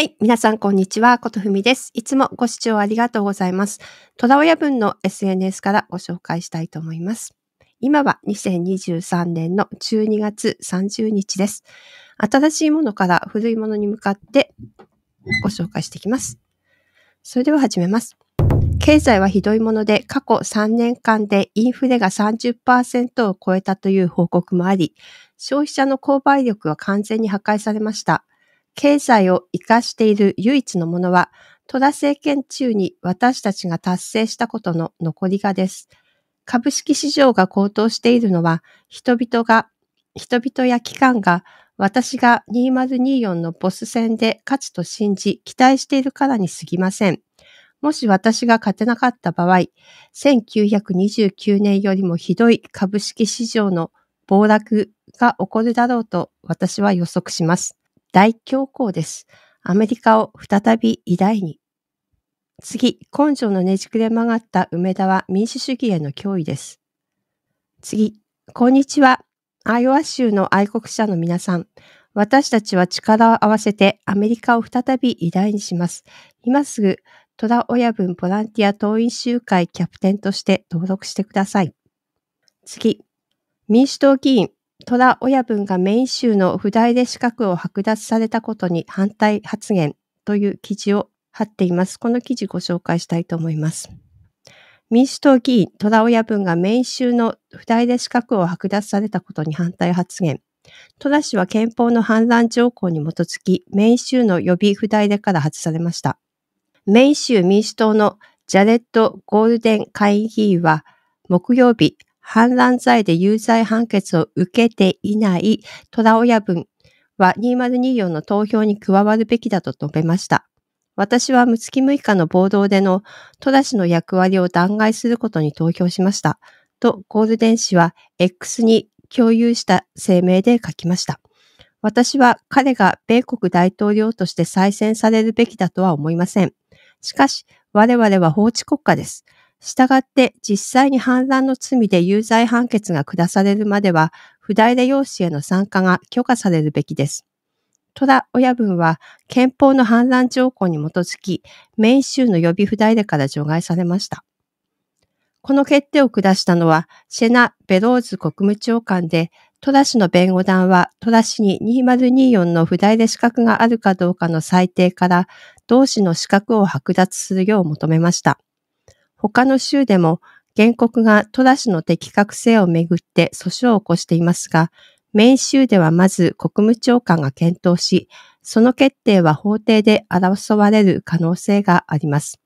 はい。皆さん、こんにちは。ことふみです。いつもご視聴ありがとうございます。虎親分の SNS からご紹介したいと思います。今は2023年の12月30日です。新しいものから古いものに向かってご紹介していきます。それでは始めます。経済はひどいもので、過去3年間でインフレが30%を超えたという報告もあり、消費者の購買力は完全に破壊されました。経済を生かしている唯一のものは、戸田政権中に私たちが達成したことの残りがです。株式市場が高騰しているのは、人々が、人々や機関が私が2024のボス戦で勝つと信じ、期待しているからに過ぎません。もし私が勝てなかった場合、1929年よりもひどい株式市場の暴落が起こるだろうと私は予測します。大恐慌です。アメリカを再び偉大に。次、根性のねじくれ曲がった梅田は民主主義への脅威です。次、こんにちは。アイオワ州の愛国者の皆さん。私たちは力を合わせてアメリカを再び偉大にします。今すぐ、戸田親分ボランティア党員集会キャプテンとして登録してください。次、民主党議員虎親分がメイン州の不代で資格を剥奪されたことに反対発言という記事を貼っています。この記事ご紹介したいと思います。民主党議員、虎親分がメイン州の不代で資格を剥奪されたことに反対発言。虎氏は憲法の反乱条項に基づき、メイン州の予備不代でから外されました。メイン州民主党のジャレット・ゴールデン会議員は、木曜日、反乱罪で有罪判決を受けていない虎親分は2024の投票に加わるべきだと述べました。私は6月6日の暴動での虎氏の役割を弾劾することに投票しました。とゴールデン氏は X に共有した声明で書きました。私は彼が米国大統領として再選されるべきだとは思いません。しかし、我々は法治国家です。したがって実際に反乱の罪で有罪判決が下されるまでは、不代理用紙への参加が許可されるべきです。虎親分は憲法の反乱条項に基づき、メイン州の予備不代理から除外されました。この決定を下したのは、シェナ・ベローズ国務長官で、トラ氏の弁護団はトラ氏に2024の不代で資格があるかどうかの裁定から同氏の資格を剥奪するよう求めました。他の州でも原告がトラ氏の適格性をめぐって訴訟を起こしていますが、メイン州ではまず国務長官が検討し、その決定は法廷で争われる可能性があります。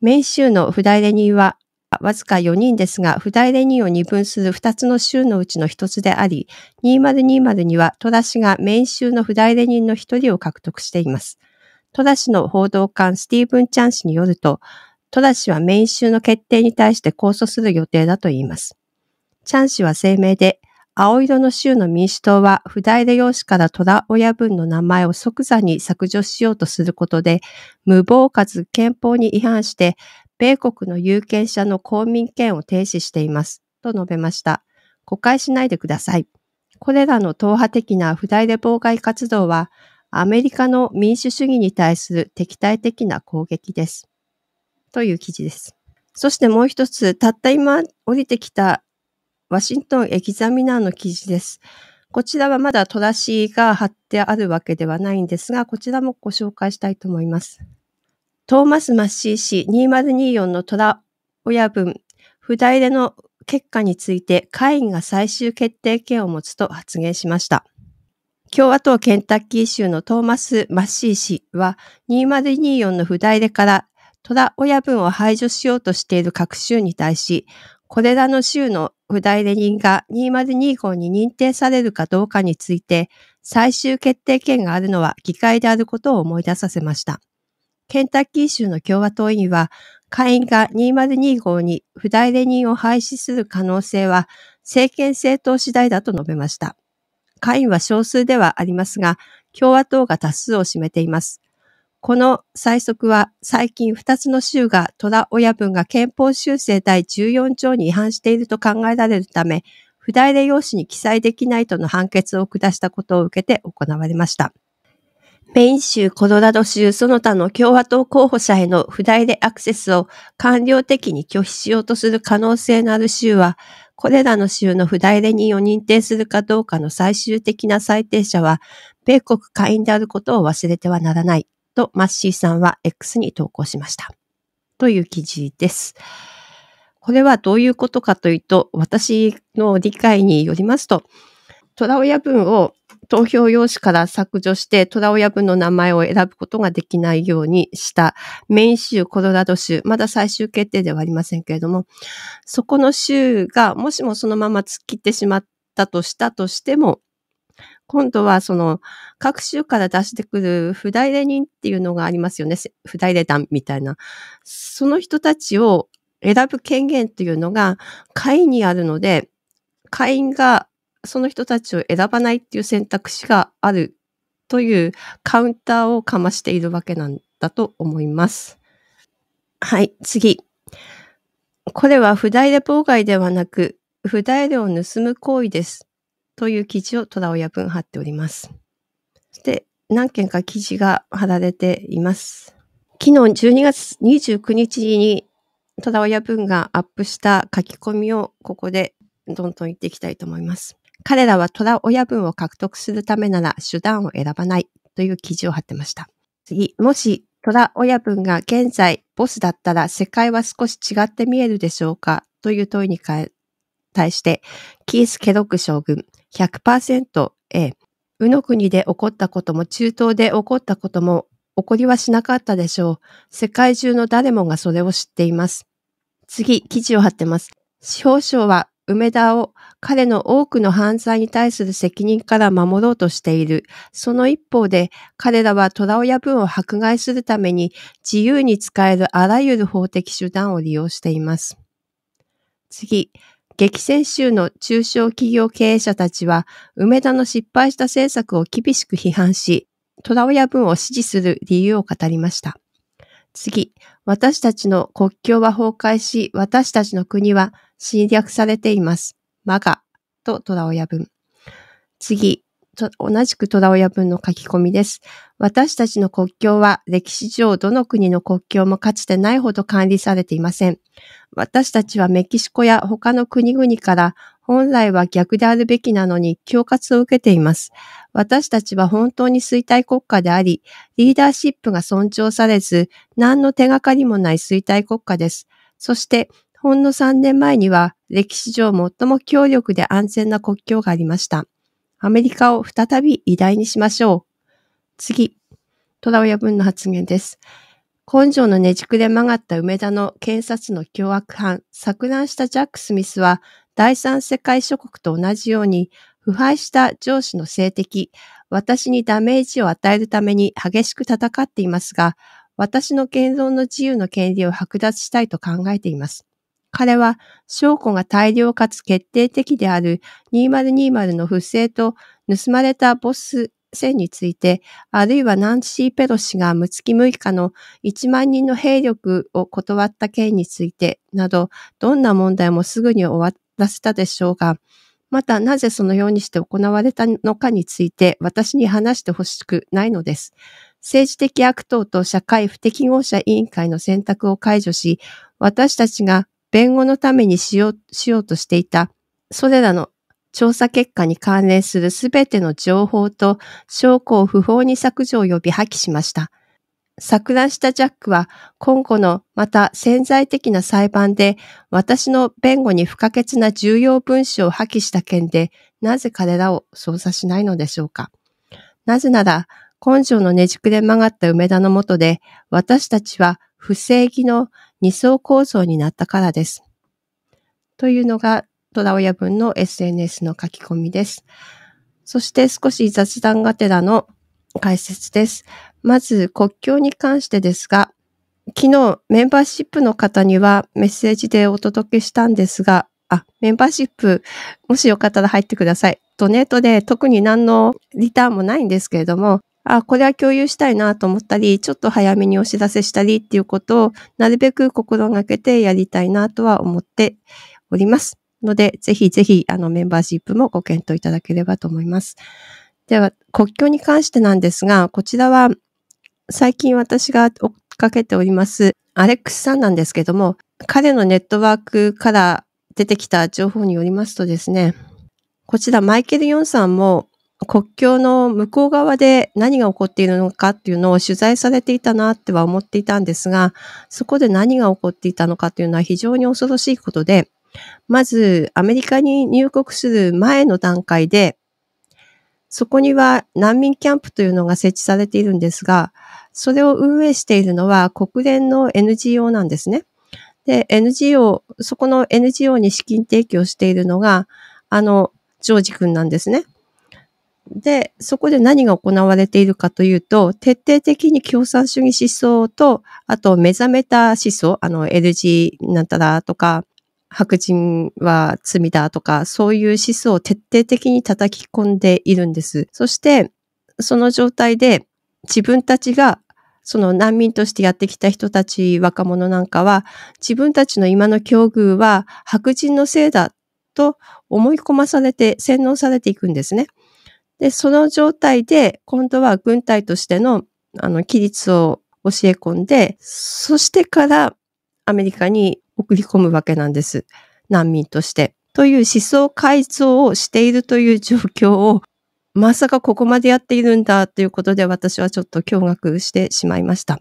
メイン州の不代理人はわずか4人ですが、不代理人を二分する2つの州のうちの1つであり、2020にはトラ氏がメイン州の不代理人の1人を獲得しています。トラ氏の報道官スティーブン・チャン氏によると、戸田氏は民衆の決定に対して控訴する予定だと言います。チャン氏は声明で、青色の州の民主党は不代理用紙から虎親分の名前を即座に削除しようとすることで、無謀かつ憲法に違反して、米国の有権者の公民権を停止しています。と述べました。誤解しないでください。これらの党派的な不代理妨害活動は、アメリカの民主主義に対する敵対的な攻撃です。という記事です。そしてもう一つ、たった今降りてきたワシントンエキザミナーの記事です。こちらはまだトラシが貼ってあるわけではないんですが、こちらもご紹介したいと思います。トーマス・マッシー氏2024のトラ親分、不代での結果について会員が最終決定権を持つと発言しました。共和党ケンタッキー州のトーマス・マッシー氏は2024の不代でから虎親分を排除しようとしている各州に対し、これらの州の不代理人が2025号に認定されるかどうかについて、最終決定権があるのは議会であることを思い出させました。ケンタッキー州の共和党員は、下院が2025号に不代理人を廃止する可能性は、政権政党次第だと述べました。下院は少数ではありますが、共和党が多数を占めています。この最速は最近2つの州が虎親分が憲法修正第14条に違反していると考えられるため、不代理用紙に記載できないとの判決を下したことを受けて行われました。メイン州、コロラド州、その他の共和党候補者への不代理アクセスを官僚的に拒否しようとする可能性のある州は、これらの州の不代理人を認定するかどうかの最終的な裁定者は、米国会員であることを忘れてはならない。とマッシーさんは X に投稿しました。という記事です。これはどういうことかというと、私の理解によりますと、虎親分を投票用紙から削除して虎親分の名前を選ぶことができないようにしたメイン州コロラド州、まだ最終決定ではありませんけれども、そこの州がもしもそのまま突っ切ってしまったとしたとしても、今度はその各州から出してくる不代理人っていうのがありますよね。不代理団みたいな。その人たちを選ぶ権限っていうのが会員にあるので、会員がその人たちを選ばないっていう選択肢があるというカウンターをかましているわけなんだと思います。はい、次。これは不代理妨害ではなく、不代理を盗む行為です。という記事を戸田親分貼っております。そして何件か記事が貼られています。昨日12月29日に戸田親分がアップした書き込みをここでどんどん言っていきたいと思います。彼らは虎親分を獲得するためなら手段を選ばないという記事を貼ってました。次、もし虎親分が現在ボスだったら世界は少し違って見えるでしょうかという問いに対して、キース・ケロック将軍、100%え、うの国で起こったことも中東で起こったことも起こりはしなかったでしょう。世界中の誰もがそれを知っています。次、記事を貼ってます。司法省は梅田を彼の多くの犯罪に対する責任から守ろうとしている。その一方で彼らは虎親分を迫害するために自由に使えるあらゆる法的手段を利用しています。次、激戦州の中小企業経営者たちは、梅田の失敗した政策を厳しく批判し、虎親分を支持する理由を語りました。次、私たちの国境は崩壊し、私たちの国は侵略されています。マガと虎親分。次、同じく虎親分の書き込みです。私たちの国境は歴史上どの国の国境もかつてないほど管理されていません。私たちはメキシコや他の国々から本来は逆であるべきなのに恐喝を受けています。私たちは本当に衰退国家であり、リーダーシップが尊重されず、何の手がかりもない衰退国家です。そして、ほんの3年前には歴史上最も強力で安全な国境がありました。アメリカを再び偉大にしましょう。次、虎親分の発言です。根性のねじくれ曲がった梅田の検察の凶悪犯、錯乱したジャック・スミスは、第三世界諸国と同じように、腐敗した上司の性的、私にダメージを与えるために激しく戦っていますが、私の言論の自由の権利を剥奪したいと考えています。彼は証拠が大量かつ決定的である2020の不正と盗まれたボス戦について、あるいはナンシー・ペロシが6月6日の1万人の兵力を断った件についてなど、どんな問題もすぐに終わらせたでしょうが、またなぜそのようにして行われたのかについて私に話してほしくないのです。政治的悪党と社会不適合者委員会の選択を解除し、私たちが弁護のためにしよう、しようとしていた、それらの調査結果に関連するすべての情報と証拠を不法に削除及び破棄しました。錯乱したジャックは今後のまた潜在的な裁判で私の弁護に不可欠な重要文書を破棄した件でなぜ彼らを捜査しないのでしょうか。なぜなら根性のねじくれ曲がった梅田のもとで私たちは不正義の二層構造になったからです。というのが、虎親分の SNS の書き込みです。そして少し雑談がてらの解説です。まず国境に関してですが、昨日メンバーシップの方にはメッセージでお届けしたんですが、あ、メンバーシップ、もしよかったら入ってください。ドネートで特に何のリターンもないんですけれども、あ、これは共有したいなと思ったり、ちょっと早めにお知らせしたりっていうことを、なるべく心がけてやりたいなとは思っております。ので、ぜひぜひ、あの、メンバーシップもご検討いただければと思います。では、国境に関してなんですが、こちらは、最近私が追っかけております、アレックスさんなんですけども、彼のネットワークから出てきた情報によりますとですね、こちらマイケル・ヨンさんも国境の向こう側で何が起こっているのかっていうのを取材されていたなっては思っていたんですが、そこで何が起こっていたのかというのは非常に恐ろしいことで、まずアメリカに入国する前の段階で、そこには難民キャンプというのが設置されているんですが、それを運営しているのは国連の NGO なんですね。で、NGO、そこの NGO に資金提供しているのが、あの、ジョージ君なんですね。で、そこで何が行われているかというと、徹底的に共産主義思想と、あと目覚めた思想、あの LG なんたらとか、白人は罪だとか、そういう思想を徹底的に叩き込んでいるんです。そして、その状態で自分たちがその難民としてやってきた人たち、若者なんかは、自分たちの今の境遇は白人のせいだと思い込まされて、洗脳されていくんですね。で、その状態で、今度は軍隊としての、あの、規律を教え込んで、そしてからアメリカに送り込むわけなんです。難民として。という思想改造をしているという状況を、まさかここまでやっているんだということで私はちょっと驚愕してしまいました。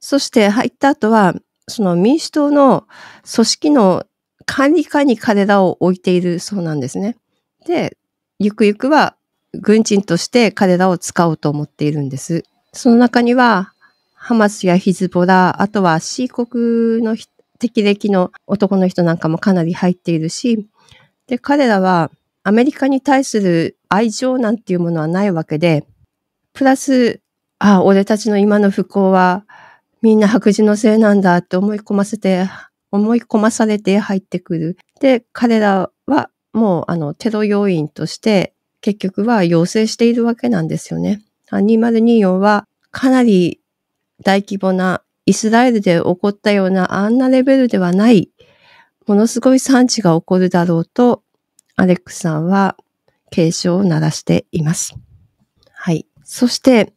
そして入った後は、その民主党の組織の管理下に彼らを置いているそうなんですね。で、ゆくゆくは軍人として彼らを使おうと思っているんです。その中には、ハマスやヒズボラ、あとは C 国の敵歴の男の人なんかもかなり入っているし、で、彼らはアメリカに対する愛情なんていうものはないわけで、プラス、ああ、俺たちの今の不幸はみんな白人のせいなんだって思い込ませて、思い込まされて入ってくる。で、彼らはもうあのテロ要員として結局は要請しているわけなんですよね。2024はかなり大規模なイスラエルで起こったようなあんなレベルではないものすごい産地が起こるだろうとアレックスさんは警鐘を鳴らしています。はい。そして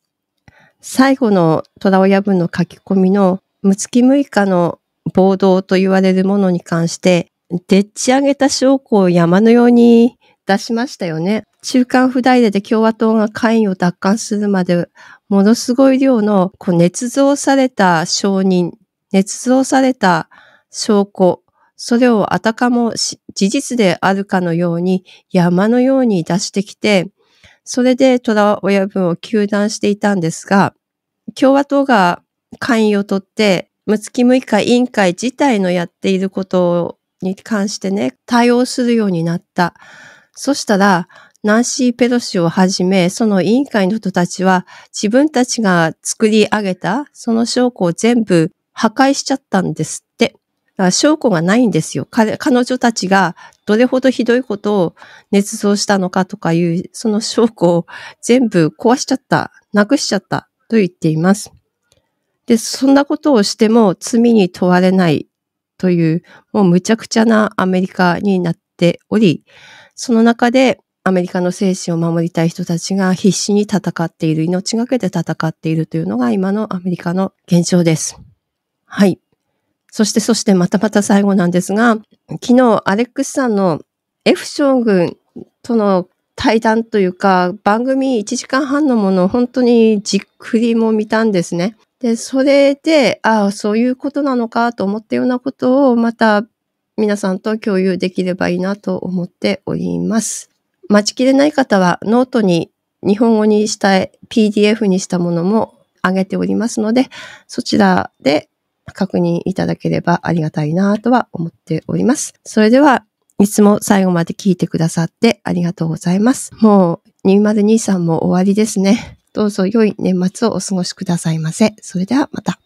最後の虎親分の書き込みの六月6日の暴動と言われるものに関してでっち上げた証拠を山のように出しましたよね。中間不大で共和党が会員を奪還するまで、ものすごい量の、こう、捏造された証人、捏造された証拠、それをあたかも事実であるかのように山のように出してきて、それで虎親分を糾弾していたんですが、共和党が会員を取って、六月六日委員会自体のやっていることに関してね、対応するようになった。そしたら、ナンシー・ペロシをはじめ、その委員会の人たちは、自分たちが作り上げた、その証拠を全部破壊しちゃったんですって。だから証拠がないんですよ。彼女たちがどれほどひどいことを捏造したのかとかいう、その証拠を全部壊しちゃった、なくしちゃったと言っています。で、そんなことをしても罪に問われないという、もうむちゃくちゃなアメリカになっており、その中でアメリカの精神を守りたい人たちが必死に戦っている、命がけで戦っているというのが今のアメリカの現状です。はい。そして、そしてまたまた最後なんですが、昨日アレックスさんの F 将軍との対談というか、番組1時間半のものを本当にじっくりも見たんですね。で、それで、ああ、そういうことなのかと思ったようなことをまた皆さんと共有できればいいなと思っております。待ちきれない方はノートに日本語にした PDF にしたものも上げておりますので、そちらで確認いただければありがたいなとは思っております。それでは、いつも最後まで聞いてくださってありがとうございます。もう2023も終わりですね。どうぞ良い年末をお過ごしくださいませ。それではまた。